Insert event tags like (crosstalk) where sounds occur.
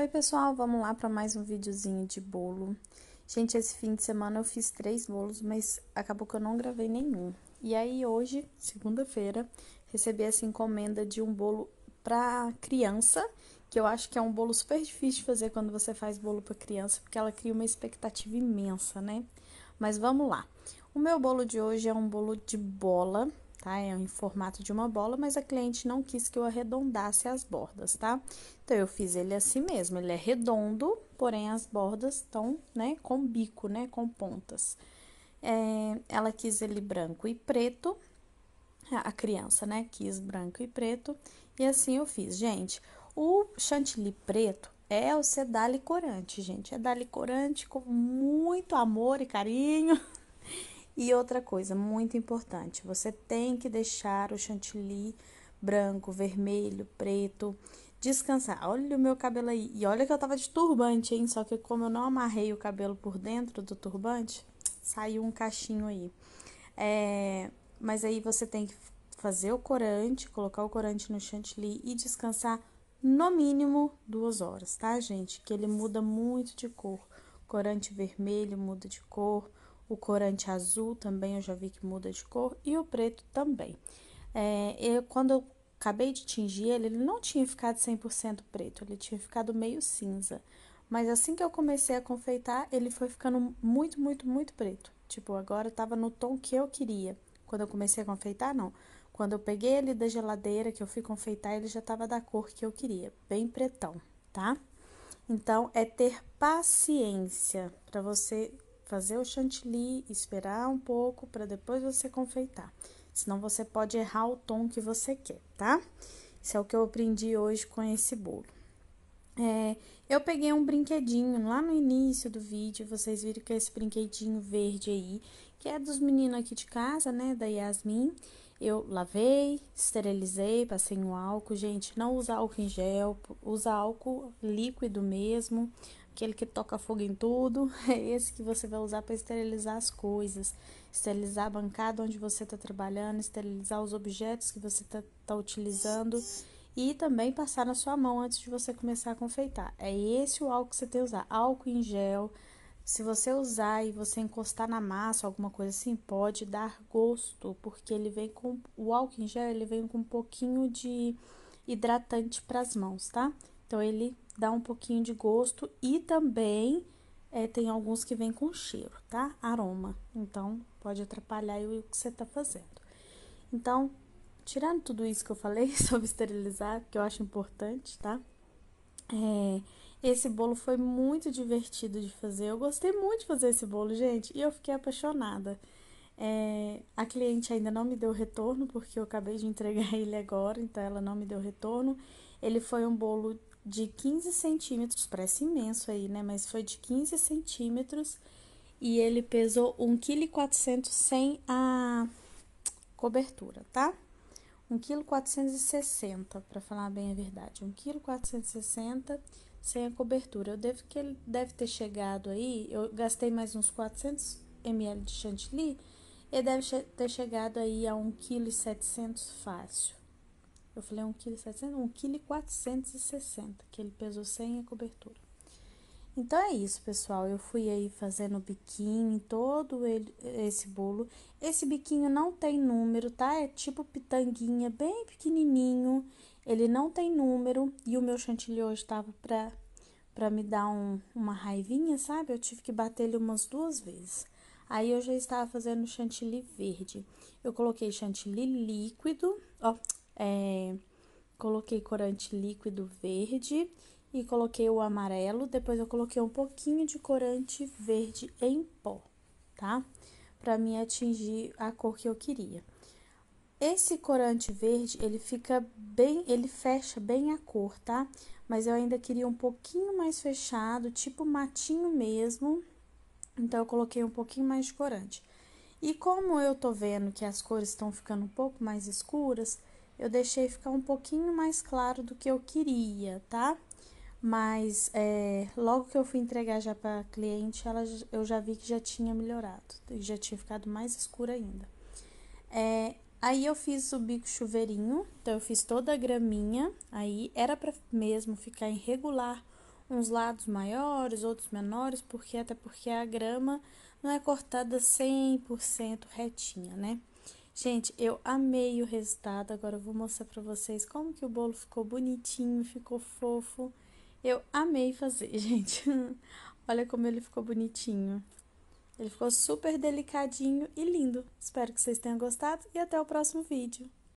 Oi, pessoal, vamos lá para mais um videozinho de bolo. Gente, esse fim de semana eu fiz três bolos, mas acabou que eu não gravei nenhum. E aí, hoje, segunda-feira, recebi essa encomenda de um bolo para criança, que eu acho que é um bolo super difícil de fazer quando você faz bolo para criança, porque ela cria uma expectativa imensa, né? Mas vamos lá. O meu bolo de hoje é um bolo de bola tá? É em formato de uma bola, mas a cliente não quis que eu arredondasse as bordas, tá? Então, eu fiz ele assim mesmo, ele é redondo, porém as bordas estão, né, com bico, né, com pontas. É, ela quis ele branco e preto, a criança, né, quis branco e preto, e assim eu fiz. Gente, o chantilly preto é o sedale corante, gente, é dali corante com muito amor e carinho... (laughs) E outra coisa muito importante, você tem que deixar o chantilly branco, vermelho, preto descansar. Olha o meu cabelo aí. E olha que eu tava de turbante, hein? Só que como eu não amarrei o cabelo por dentro do turbante, saiu um cachinho aí. É, mas aí você tem que fazer o corante, colocar o corante no chantilly e descansar no mínimo duas horas, tá, gente? Que ele muda muito de cor. Corante vermelho muda de cor, o corante azul também eu já vi que muda de cor e o preto também. É, eu, quando eu acabei de tingir ele, ele não tinha ficado 100% preto, ele tinha ficado meio cinza. Mas assim que eu comecei a confeitar, ele foi ficando muito, muito, muito preto. Tipo, agora tava no tom que eu queria. Quando eu comecei a confeitar, não. Quando eu peguei ele da geladeira, que eu fui confeitar, ele já tava da cor que eu queria, bem pretão, tá? Então, é ter paciência para você fazer o chantilly, esperar um pouco para depois você confeitar. Senão você pode errar o tom que você quer, tá? Isso é o que eu aprendi hoje com esse bolo. É, eu peguei um brinquedinho lá no início do vídeo, vocês viram que é esse brinquedinho verde aí, que é dos meninos aqui de casa, né, da Yasmin. Eu lavei, esterilizei, passei um álcool, gente, não usa álcool em gel, usa álcool líquido mesmo, aquele que toca fogo em tudo, (laughs) é esse que você vai usar para esterilizar as coisas, esterilizar a bancada onde você está trabalhando, esterilizar os objetos que você está tá utilizando e também passar na sua mão antes de você começar a confeitar. É esse o álcool que você tem que usar, álcool em gel. Se você usar e você encostar na massa, alguma coisa assim, pode dar gosto, porque ele vem com o álcool em gel, ele vem com um pouquinho de hidratante para as mãos, tá? Então, ele dá um pouquinho de gosto e também é, tem alguns que vêm com cheiro, tá? Aroma. Então, pode atrapalhar o que você tá fazendo. Então, tirando tudo isso que eu falei (laughs) sobre esterilizar, que eu acho importante, tá? É, esse bolo foi muito divertido de fazer. Eu gostei muito de fazer esse bolo, gente, e eu fiquei apaixonada. É, a cliente ainda não me deu retorno, porque eu acabei de entregar (laughs) ele agora, então ela não me deu retorno. Ele foi um bolo de 15 centímetros, parece imenso aí, né? Mas foi de 15 centímetros e ele pesou 1,4 kg sem a cobertura, tá? 1,460 kg, para falar bem a verdade. 1,460 kg sem a cobertura. Eu devo que ele deve ter chegado aí, eu gastei mais uns 400 ml de chantilly, e deve ter chegado aí a 1,7 kg fácil. Eu falei 1,7 kg, 1,460 kg, que ele pesou sem a cobertura. Então é isso, pessoal. Eu fui aí fazendo o biquinho em todo ele, esse bolo. Esse biquinho não tem número, tá? É tipo pitanguinha, bem pequenininho. Ele não tem número e o meu chantilly hoje estava para pra me dar um, uma raivinha, sabe? Eu tive que bater ele umas duas vezes. Aí eu já estava fazendo chantilly verde. Eu coloquei chantilly líquido, ó, é, coloquei corante líquido verde e coloquei o amarelo. Depois eu coloquei um pouquinho de corante verde em pó, tá? Para mim atingir a cor que eu queria. Esse corante verde, ele fica bem, ele fecha bem a cor, tá? Mas eu ainda queria um pouquinho mais fechado, tipo matinho mesmo, então eu coloquei um pouquinho mais de corante. E como eu tô vendo que as cores estão ficando um pouco mais escuras, eu deixei ficar um pouquinho mais claro do que eu queria, tá? Mas é, logo que eu fui entregar já para cliente, ela, eu já vi que já tinha melhorado, já tinha ficado mais escura ainda. É, aí eu fiz o bico chuveirinho, então eu fiz toda a graminha, aí era para mesmo ficar irregular uns lados maiores, outros menores, porque até porque a grama não é cortada 100% retinha, né? Gente, eu amei o resultado. Agora eu vou mostrar para vocês como que o bolo ficou bonitinho, ficou fofo. Eu amei fazer, (laughs) gente. Olha como ele ficou bonitinho. Ele ficou super delicadinho e lindo. Espero que vocês tenham gostado e até o próximo vídeo.